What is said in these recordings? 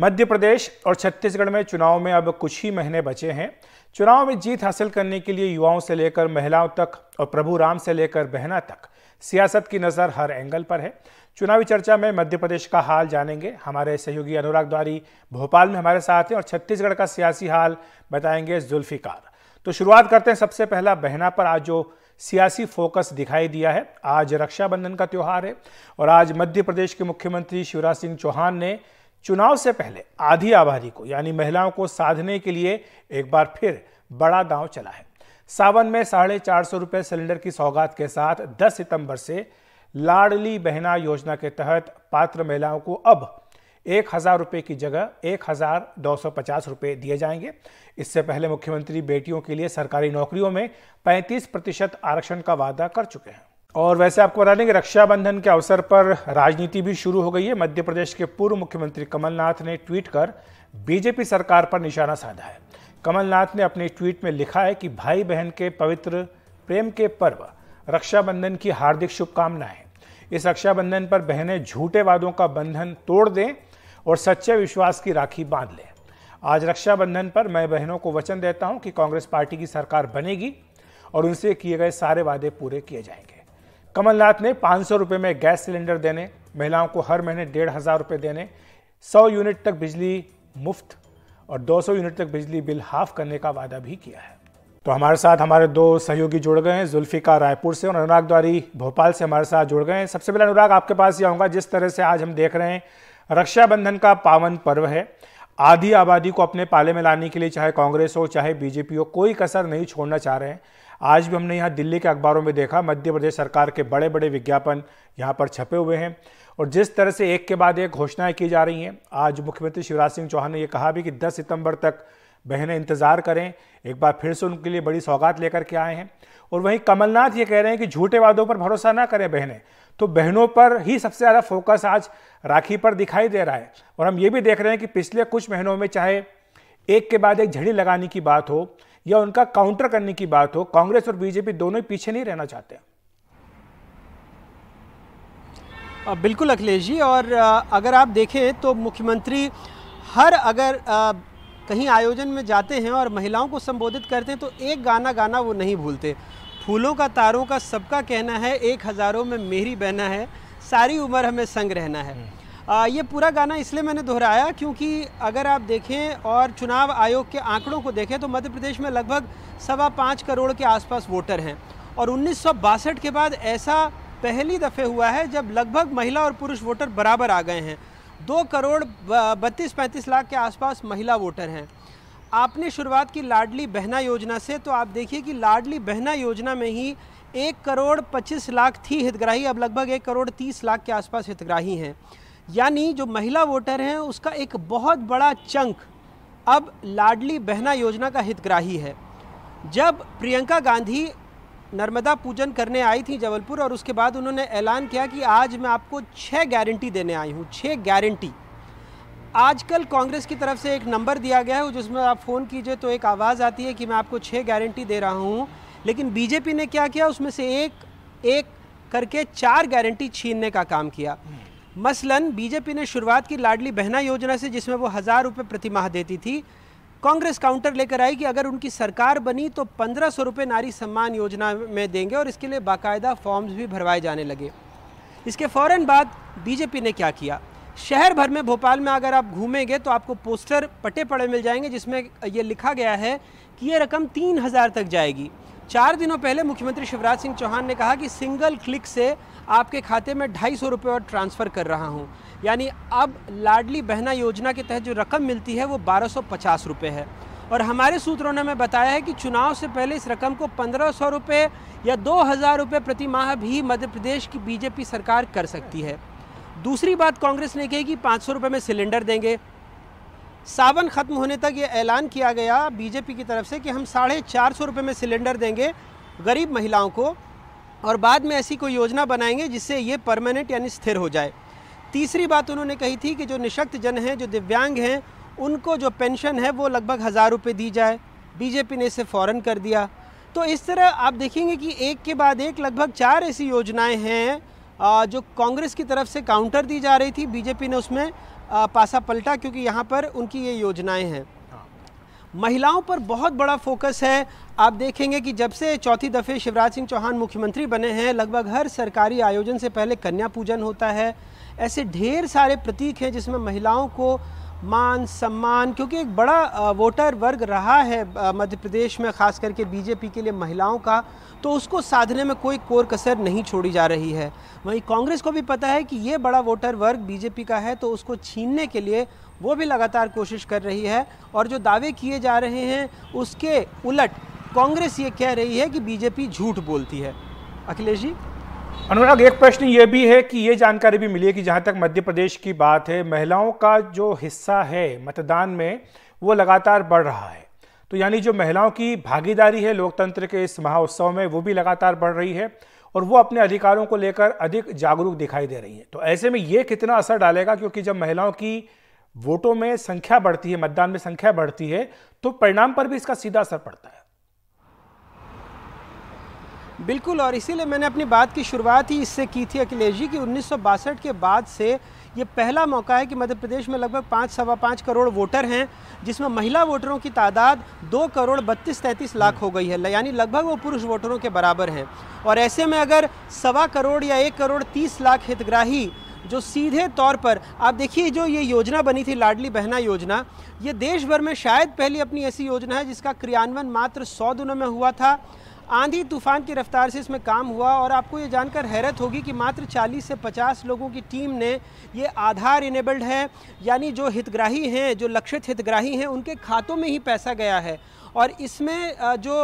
मध्य प्रदेश और छत्तीसगढ़ में चुनाव में अब कुछ ही महीने बचे हैं चुनाव में जीत हासिल करने के लिए युवाओं से लेकर महिलाओं तक और प्रभु राम से लेकर बहना तक सियासत की नज़र हर एंगल पर है चुनावी चर्चा में मध्य प्रदेश का हाल जानेंगे हमारे सहयोगी अनुराग द्वारी भोपाल में हमारे साथ हैं और छत्तीसगढ़ का सियासी हाल बताएंगे जुल्फिकार तो शुरुआत करते हैं सबसे पहला बहना पर आज जो सियासी फोकस दिखाई दिया है आज रक्षाबंधन का त्यौहार है और आज मध्य प्रदेश के मुख्यमंत्री शिवराज सिंह चौहान ने चुनाव से पहले आधी आबादी को यानी महिलाओं को साधने के लिए एक बार फिर बड़ा दांव चला है सावन में साढ़े चार सौ रुपये सिलेंडर की सौगात के साथ 10 सितंबर से लाडली बहना योजना के तहत पात्र महिलाओं को अब एक हज़ार रुपये की जगह एक हज़ार दो सौ पचास रुपये दिए जाएंगे इससे पहले मुख्यमंत्री बेटियों के लिए सरकारी नौकरियों में पैंतीस प्रतिशत आरक्षण का वादा कर चुके हैं और वैसे आपको बता दें कि रक्षाबंधन के अवसर पर राजनीति भी शुरू हो गई है मध्य प्रदेश के पूर्व मुख्यमंत्री कमलनाथ ने ट्वीट कर बीजेपी सरकार पर निशाना साधा है कमलनाथ ने अपने ट्वीट में लिखा है कि भाई बहन के पवित्र प्रेम के पर्व रक्षाबंधन की हार्दिक शुभकामनाएं इस रक्षाबंधन पर बहनें झूठे वादों का बंधन तोड़ दें और सच्चे विश्वास की राखी बांध लें आज रक्षाबंधन पर मैं बहनों को वचन देता हूं कि कांग्रेस पार्टी की सरकार बनेगी और उनसे किए गए सारे वादे पूरे किए जाएंगे कमलनाथ ने पाँच सौ रुपये में गैस सिलेंडर देने महिलाओं को हर महीने डेढ़ हज़ार रुपये देने सौ यूनिट तक बिजली मुफ्त और 200 यूनिट तक बिजली बिल हाफ करने का वादा भी किया है तो हमारे साथ हमारे दो सहयोगी जुड़ गए हैं जुल्फिका रायपुर से और अनुराग द्वारी भोपाल से हमारे साथ जुड़ गए हैं सबसे पहले अनुराग आपके पास ये आऊँगा जिस तरह से आज हम देख रहे हैं रक्षाबंधन का पावन पर्व है आधी आबादी को अपने पाले में लाने के लिए चाहे कांग्रेस हो चाहे बीजेपी हो कोई कसर नहीं छोड़ना चाह रहे हैं आज भी हमने यहाँ दिल्ली के अखबारों में देखा मध्य प्रदेश सरकार के बड़े बड़े विज्ञापन यहाँ पर छपे हुए हैं और जिस तरह से एक के बाद एक घोषणाएं की जा रही हैं आज मुख्यमंत्री शिवराज सिंह चौहान ने यह कहा भी कि दस सितम्बर तक बहनें इंतज़ार करें एक बार फिर से उनके लिए बड़ी सौगात लेकर के आए हैं और वहीं कमलनाथ ये कह रहे हैं कि झूठे वादों पर भरोसा ना करें बहनें तो बहनों पर ही सबसे ज़्यादा फोकस आज राखी पर दिखाई दे रहा है और हम ये भी देख रहे हैं कि पिछले कुछ महीनों में चाहे एक के बाद एक झड़ी लगाने की बात हो या उनका काउंटर करने की बात हो कांग्रेस और बीजेपी दोनों ही पीछे नहीं रहना चाहते हैं बिल्कुल अखिलेश जी और अगर आप देखें तो मुख्यमंत्री हर अगर कहीं आयोजन में जाते हैं और महिलाओं को संबोधित करते हैं तो एक गाना गाना वो नहीं भूलते फूलों का तारों का सबका कहना है एक हज़ारों में मेरी बहना है सारी उम्र हमें संग रहना है हम्म। आ, ये पूरा गाना इसलिए मैंने दोहराया क्योंकि अगर आप देखें और चुनाव आयोग के आंकड़ों को देखें तो मध्य प्रदेश में लगभग सवा पाँच करोड़ के आसपास वोटर हैं और उन्नीस के बाद ऐसा पहली दफ़े हुआ है जब लगभग महिला और पुरुष वोटर बराबर आ गए हैं दो करोड़ बत्तीस पैंतीस लाख के आसपास महिला वोटर हैं आपने शुरुआत की लाडली बहना योजना से तो आप देखिए कि लाडली बहना योजना में ही एक करोड़ पच्चीस लाख थी हितग्राही अब लगभग एक करोड़ तीस लाख के आसपास हितग्राही हैं यानी जो महिला वोटर हैं उसका एक बहुत बड़ा चंक अब लाडली बहना योजना का हितग्राही है जब प्रियंका गांधी नर्मदा पूजन करने आई थी जबलपुर और उसके बाद उन्होंने ऐलान किया कि आज मैं आपको छः गारंटी देने आई हूँ छः गारंटी आजकल कांग्रेस की तरफ से एक नंबर दिया गया है जिसमें आप फ़ोन कीजिए तो एक आवाज़ आती है कि मैं आपको छः गारंटी दे रहा हूँ लेकिन बीजेपी ने क्या किया उसमें से एक एक करके चार गारंटी छीनने का काम किया मसलन बीजेपी ने शुरुआत की लाडली बहना योजना से जिसमें वो हज़ार रुपये प्रति माह देती थी कांग्रेस काउंटर लेकर आई कि अगर उनकी सरकार बनी तो पंद्रह सौ रुपये नारी सम्मान योजना में देंगे और इसके लिए बाकायदा फॉर्म्स भी भरवाए जाने लगे इसके फ़ौर बाद बीजेपी ने क्या किया शहर भर में भोपाल में अगर आप घूमेंगे तो आपको पोस्टर पटे पड़े मिल जाएंगे जिसमें ये लिखा गया है कि ये रकम तीन हज़ार तक जाएगी चार दिनों पहले मुख्यमंत्री शिवराज सिंह चौहान ने कहा कि सिंगल क्लिक से आपके खाते में ढाई सौ रुपये और ट्रांसफ़र कर रहा हूँ यानी अब लाडली बहना योजना के तहत जो रकम मिलती है वो बारह सौ पचास रुपये है और हमारे सूत्रों ने हमें बताया है कि चुनाव से पहले इस रकम को पंद्रह सौ रुपये या दो हज़ार रुपये प्रति माह भी मध्य प्रदेश की बीजेपी सरकार कर सकती है दूसरी बात कांग्रेस ने कही कि पाँच सौ रुपये में सिलेंडर देंगे सावन ख़त्म होने तक ये ऐलान किया गया बीजेपी की तरफ से कि हम साढ़े चार सौ रुपये में सिलेंडर देंगे गरीब महिलाओं को और बाद में ऐसी कोई योजना बनाएंगे जिससे ये परमानेंट यानी स्थिर हो जाए तीसरी बात उन्होंने कही थी कि जो निशक्त जन हैं जो दिव्यांग हैं उनको जो पेंशन है वो लगभग हज़ार रुपये दी जाए बीजेपी ने इसे फ़ौरन कर दिया तो इस तरह आप देखेंगे कि एक के बाद एक लगभग चार ऐसी योजनाएँ हैं जो कांग्रेस की तरफ से काउंटर दी जा रही थी बीजेपी ने उसमें पासा पलटा क्योंकि यहाँ पर उनकी ये योजनाएं हैं हाँ। महिलाओं पर बहुत बड़ा फोकस है आप देखेंगे कि जब से चौथी दफ़े शिवराज सिंह चौहान मुख्यमंत्री बने हैं लगभग हर सरकारी आयोजन से पहले कन्या पूजन होता है ऐसे ढेर सारे प्रतीक हैं जिसमें महिलाओं को मान सम्मान क्योंकि एक बड़ा वोटर वर्ग रहा है मध्य प्रदेश में ख़ास करके बीजेपी के लिए महिलाओं का तो उसको साधने में कोई कोर कसर नहीं छोड़ी जा रही है वहीं कांग्रेस को भी पता है कि ये बड़ा वोटर वर्ग बीजेपी का है तो उसको छीनने के लिए वो भी लगातार कोशिश कर रही है और जो दावे किए जा रहे हैं उसके उलट कांग्रेस ये कह रही है कि बीजेपी झूठ बोलती है अखिलेश जी अनुराग एक प्रश्न ये भी है कि ये जानकारी भी मिली है कि जहाँ तक मध्य प्रदेश की बात है महिलाओं का जो हिस्सा है मतदान में वो लगातार बढ़ रहा है तो यानी जो महिलाओं की भागीदारी है लोकतंत्र के इस महाउत्सव में वो भी लगातार बढ़ रही है और वो अपने अधिकारों को लेकर अधिक जागरूक दिखाई दे रही है तो ऐसे में ये कितना असर डालेगा क्योंकि जब महिलाओं की वोटों में संख्या बढ़ती है मतदान में संख्या बढ़ती है तो परिणाम पर भी इसका सीधा असर पड़ता है बिल्कुल और इसीलिए मैंने अपनी बात की शुरुआत ही इससे की थी अखिलेश जी कि उन्नीस के बाद से ये पहला मौका है कि मध्य प्रदेश में लगभग पाँच सवा पाँच करोड़ वोटर हैं जिसमें महिला वोटरों की तादाद दो करोड़ बत्तीस तैंतीस लाख हो गई है यानी लगभग वो पुरुष वोटरों के बराबर हैं और ऐसे में अगर सवा करोड़ या एक करोड़ तीस लाख हितग्राही जो सीधे तौर पर आप देखिए जो ये योजना बनी थी लाडली बहना योजना ये देश भर में शायद पहली अपनी ऐसी योजना है जिसका क्रियान्वयन मात्र सौ दिनों में हुआ था आंधी तूफान की रफ्तार से इसमें काम हुआ और आपको ये जानकर हैरत होगी कि मात्र 40 से 50 लोगों की टीम ने ये आधार इनेबल्ड है यानी जो हितग्राही हैं जो लक्षित हितग्राही हैं उनके खातों में ही पैसा गया है और इसमें जो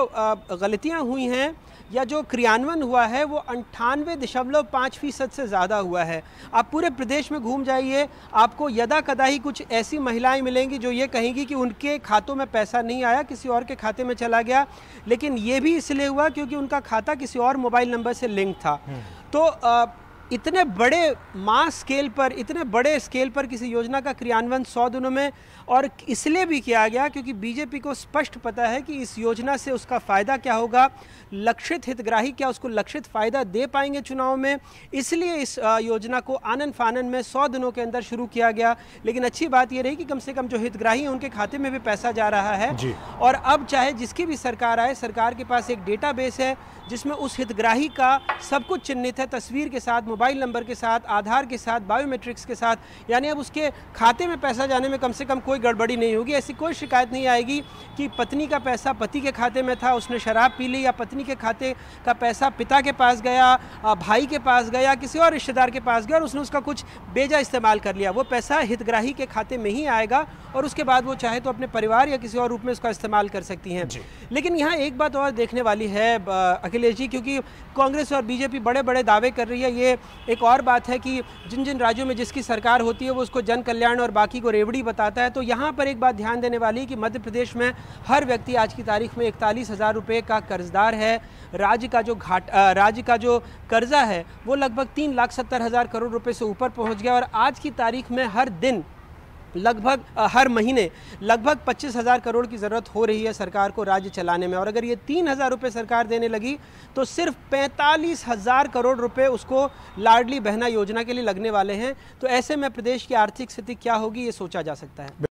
गलतियाँ हुई हैं या जो क्रियान्वयन हुआ है वो अंठानवे दशमलव पाँच फ़ीसद से ज़्यादा हुआ है आप पूरे प्रदेश में घूम जाइए आपको यदा कदा ही कुछ ऐसी महिलाएं मिलेंगी जो ये कहेंगी कि उनके खातों में पैसा नहीं आया किसी और के खाते में चला गया लेकिन ये भी इसलिए हुआ क्योंकि उनका खाता किसी और मोबाइल नंबर से लिंक था हम्म। तो आ, इतने बड़े मास स्केल पर इतने बड़े स्केल पर किसी योजना का क्रियान्वयन सौ दिनों में और इसलिए भी किया गया क्योंकि बीजेपी को स्पष्ट पता है कि इस योजना से उसका फ़ायदा क्या होगा लक्षित हितग्राही क्या उसको लक्षित फ़ायदा दे पाएंगे चुनाव में इसलिए इस योजना को आनंद फानन में सौ दिनों के अंदर शुरू किया गया लेकिन अच्छी बात यह रही कि कम से कम जो हितग्राही उनके खाते में भी पैसा जा रहा है और अब चाहे जिसकी भी सरकार आए सरकार के पास एक डेटा है जिसमें उस हितग्राही का सब कुछ चिन्हित है तस्वीर के साथ मोबाइल नंबर के साथ आधार के साथ बायोमेट्रिक्स के साथ यानी अब उसके खाते में पैसा जाने में कम से कम कोई गड़बड़ी नहीं होगी ऐसी कोई शिकायत नहीं आएगी कि पत्नी का पैसा पति के खाते में था उसने शराब पी ली या पत्नी के खाते का पैसा पिता के पास गया भाई के पास गया किसी और रिश्तेदार के पास गया और उसने उसका कुछ बेजा इस्तेमाल कर लिया वो पैसा हितग्राही के खाते में ही आएगा और उसके बाद वो चाहे तो अपने परिवार या किसी और रूप में उसका इस्तेमाल कर सकती हैं लेकिन यहाँ एक बात और देखने वाली है अखिलेश जी क्योंकि कांग्रेस और बीजेपी बड़े बड़े दावे कर रही है ये एक और बात है कि जिन जिन राज्यों में जिसकी सरकार होती है वो उसको जन कल्याण और बाकी को रेवड़ी बताता है तो यहाँ पर एक बात ध्यान देने वाली है कि मध्य प्रदेश में हर व्यक्ति आज की तारीख में इकतालीस हज़ार रुपये का कर्जदार है राज्य का जो घाट राज्य का जो कर्जा है वो लगभग तीन लाख सत्तर हज़ार करोड़ रुपये से ऊपर पहुँच गया और आज की तारीख में हर दिन लगभग हर महीने लगभग पच्चीस हज़ार करोड़ की ज़रूरत हो रही है सरकार को राज्य चलाने में और अगर ये तीन हज़ार रुपये सरकार देने लगी तो सिर्फ पैंतालीस हज़ार करोड़ रुपये उसको लाडली बहना योजना के लिए लगने वाले हैं तो ऐसे में प्रदेश की आर्थिक स्थिति क्या होगी ये सोचा जा सकता है